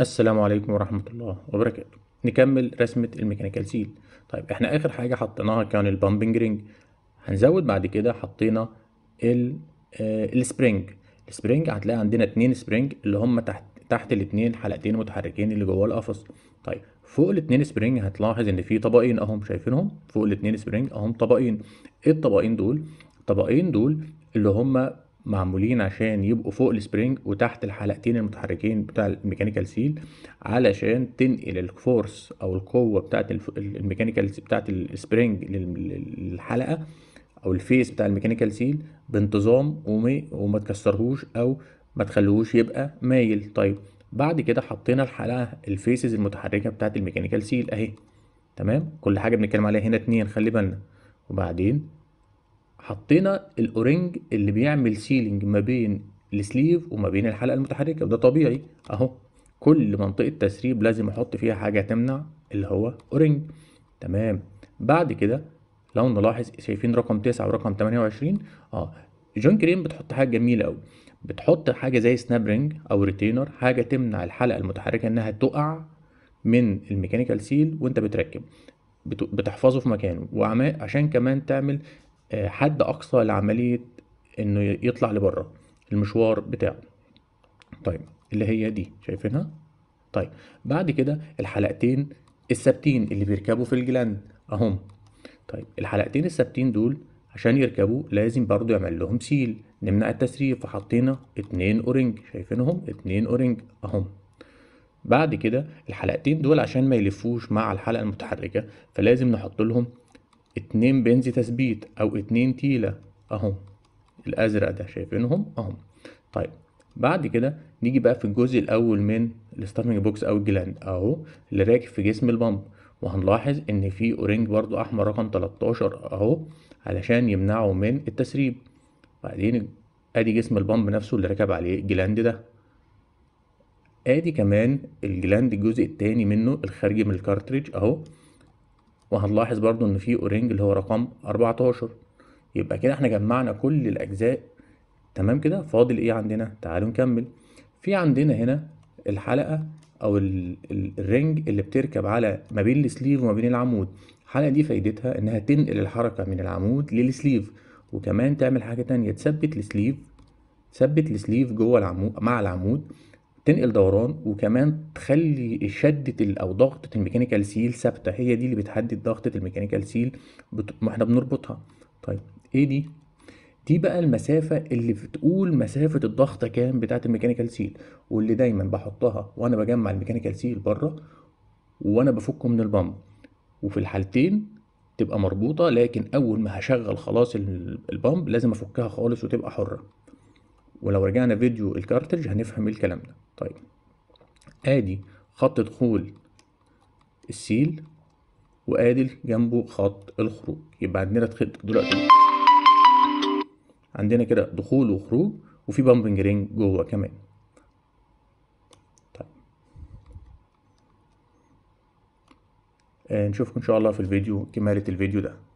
السلام عليكم ورحمة الله وبركاته نكمل رسمة الميكانيكال سيل طيب احنا اخر حاجة حطيناها كان البامبنج رينج هنزود بعد كده حطينا ال آه السبرينج السبرينج هتلاقي عندنا اتنين سبرينج اللي هم تحت تحت الاتنين حلقتين متحركين اللي جوه القفص طيب فوق الاتنين سبرينج هتلاحظ ان في طبقين اهم شايفينهم فوق الاتنين سبرينج اهم طبقين ايه الطبقين دول الطبقين دول اللي هم معمولين عشان يبقوا فوق السبرينج وتحت الحلقتين المتحركين بتاع الميكانيكال سيل علشان تنقل الفورس او القوه بتاعه الميكانيكال بتاعه السبرينج للحلقه او الفيس بتاع الميكانيكال سيل بانتظام وما تكسرهوش او ما تخليهوش يبقى مايل طيب بعد كده حطينا الحلقه الفيسز المتحركه بتاعه الميكانيكال سيل اهي تمام كل حاجه بنتكلم عليها هنا اتنين خلي بالنا وبعدين حطينا الاورنج اللي بيعمل سيلينج ما بين السليف وما بين الحلقه المتحركه وده طبيعي اهو كل منطقه تسريب لازم احط فيها حاجه تمنع اللي هو اورنج تمام بعد كده لو نلاحظ شايفين رقم 9 ورقم 28 اه جون كريم بتحط حاجه جميله قوي بتحط حاجه زي سناب رينج او ريتينر حاجه تمنع الحلقه المتحركه انها تقع من الميكانيكال سيل وانت بتركب بتحفظه في مكانه وعشان كمان تعمل حد اقصى لعمليه انه يطلع لبره المشوار بتاعه طيب اللي هي دي شايفينها طيب بعد كده الحلقتين الثابتين اللي بيركبوا في الجلاند اهم طيب الحلقتين الثابتين دول عشان يركبوا لازم برضو يعمل لهم سيل نمنع التسريب فحطينا اتنين اورنج شايفينهم اتنين اورنج اهم بعد كده الحلقتين دول عشان ما يلفوش مع الحلقة المتحركة فلازم نحط لهم اتنين بنز تثبيت او اتنين تيلة اهم الازرق ده شايفينهم اهم طيب بعد كده نيجي بقى في الجزء الاول من الستافنج بوكس او الجلاند اهو اللي راكب في جسم البامب وهنلاحظ ان في اورنج برضو احمر رقم 13 اهو علشان يمنعه من التسريب بعدين ادي جسم البامب نفسه اللي ركب عليه الجلاند ده ادي كمان الجلاند الجزء التاني منه الخارجي من الكارتريج اهو وهنلاحظ برضو ان في اورنج اللي هو رقم 14 يبقى كده احنا جمعنا كل الاجزاء تمام كده فاضل ايه عندنا تعالوا نكمل في عندنا هنا الحلقه او الرنج اللي بتركب على ما بين السليف وما بين العمود الحلقه دي فايدتها انها تنقل الحركه من العمود للسليف وكمان تعمل حاجه تانية تثبت السليف ثبت السليف جوه العمود مع العمود تنقل دوران وكمان تخلي شدة او ضغطة الميكانيكال سيل ثابتة هي دي اللي بتحدد ضغطة الميكانيكال سيل بت... ما احنا بنربطها طيب ايه دي؟ دي بقى المسافة اللي بتقول مسافة الضغط كام بتاعة الميكانيكال سيل واللي دايما بحطها وانا بجمع الميكانيكال سيل بره وانا بفكه من البامب وفي الحالتين تبقى مربوطة لكن اول ما هشغل خلاص البامب لازم افكها خالص وتبقى حرة ولو رجعنا فيديو الكارتج هنفهم ايه الكلام ده طيب ادي خط دخول السيل وادي جنبه خط الخروج يبقى عندنا دلوقتي عندنا كده دخول وخروج وفي بامبنج رينج جوه كمان طيب. آه، نشوفكم ان شاء الله في الفيديو كمالة الفيديو ده